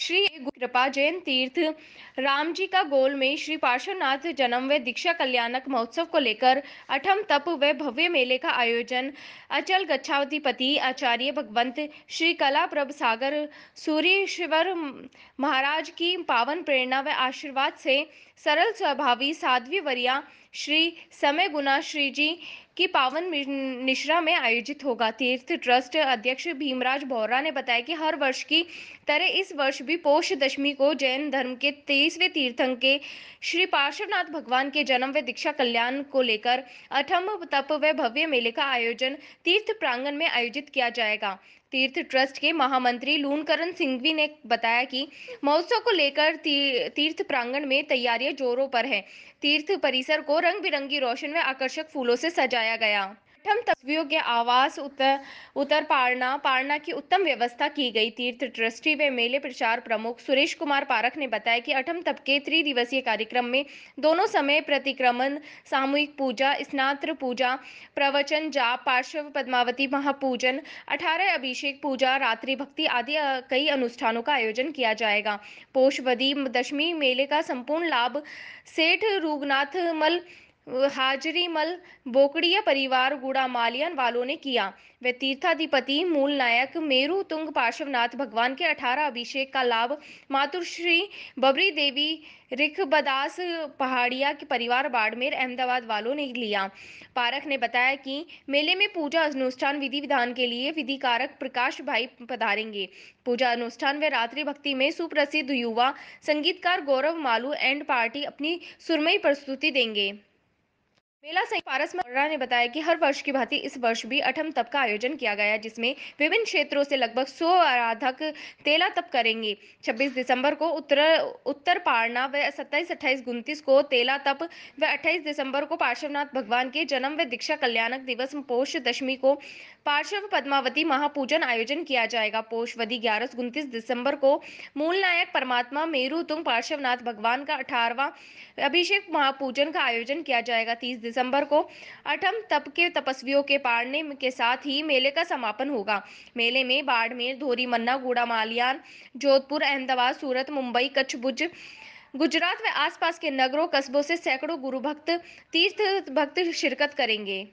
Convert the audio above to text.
श्री कृपा जैन तीर्थ राम जी का गोल में श्री पार्श्वनाथ जन्म व दीक्षा कल्याणक महोत्सव को लेकर अठम तप व भव्य मेले का आयोजन अचल गच्छावधिपति आचार्य भगवंत श्री कला प्रभ सागर सूर्यश्वर महाराज की पावन प्रेरणा व आशीर्वाद से सरल स्वभावी साध्वी वरिया श्री समय गुना श्री जी की पावन निश्रा में आयोजित होगा तीर्थ ट्रस्ट अध्यक्ष भीमराज बोहरा ने बताया कि हर वर्ष की तरह इस वर्ष भी पौष दशमी को जैन धर्म के तेईसवे तीर्थं के श्री पार्श्वनाथ भगवान के जन्म व दीक्षा कल्याण को लेकर अठम तप व भव्य मेले का आयोजन तीर्थ प्रांगण में आयोजित किया जाएगा तीर्थ ट्रस्ट के महामंत्री लूनकरण सिंघवी ने बताया कि महोत्सव को लेकर तीर्थ प्रांगण में तैयारियां जोरों पर है तीर्थ परिसर को रंग बिरंगी रोशन व आकर्षक फूलों से सजाया गया कठम तस्वीरों के आवास उत्तर उत्तर पारना पारना की उत्तम व्यवस्था की गई तीर्थ ट्रस्टी व मेले प्रचार प्रमुख सुरेश कुमार पारख ने बताया कि अठम तबके त्रिदिवसीय कार्यक्रम में दोनों समय प्रतिक्रमण सामूहिक पूजा स्नात्र पूजा प्रवचन जाप पार्श्व पद्मावती महापूजन अठारह अभिषेक पूजा रात्रि भक्ति आदि कई अनुष्ठानों का आयोजन किया जाएगा पोषवदी दशमी मेले का संपूर्ण लाभ सेठ रुगनाथ मल हाजरीमल बोकड़िया परिवार गुड़ा मालियन वालों ने किया वे तीर्थाधिपति मूल नायक मेरु तुंग पार्श्वनाथ भगवान के अठारह अभिषेक का लाभ मातुश्री बबरी देवी रिखबदास पहाड़िया के परिवार बाड़मेर अहमदाबाद वालों ने लिया पारख ने बताया कि मेले में पूजा अनुष्ठान विधि विधान के लिए विधिकारक प्रकाश भाई पधारेंगे पूजा अनुष्ठान व रात्रि भक्ति में सुप्रसिद्ध युवा संगीतकार गौरव मालू एंड पार्टी अपनी सुरमई प्रस्तुति देंगे मेला संघ पारस मर्रा ने बताया कि हर वर्ष की भांति इस वर्ष भी अठम तप का आयोजन किया गया जिसमें विभिन्न क्षेत्रों से लगभग 100 आराधक तेला तप करेंगे 26 दिसंबर को उत्तर उत्तर पारना व 27 अट्ठाईस उनतीस को तेला तप व 28 दिसंबर को पार्श्वनाथ भगवान के जन्म व दीक्षा कल्याणक दिवस पोष दशमी को पार्श्व पद्मावती महापूजन आयोजन किया जाएगा पोषवधि वधि ग्यारह उनतीस दिसंबर को मूल नायक परमात्मा मेरू तुंग पार्श्वनाथ भगवान का अठारवा अभिषेक महापूजन का आयोजन किया जाएगा तीस दिसंबर को अठम तप के तपस्वियों के पारने के साथ ही मेले का समापन होगा मेले में बाड़मेर धोरी मन्ना गुड़ा मालियान जोधपुर अहमदाबाद सूरत मुंबई कच्छ भुज गुजरात व आसपास के नगरों कस्बों से सैकड़ों गुरु भक्त तीर्थ भक्त शिरकत करेंगे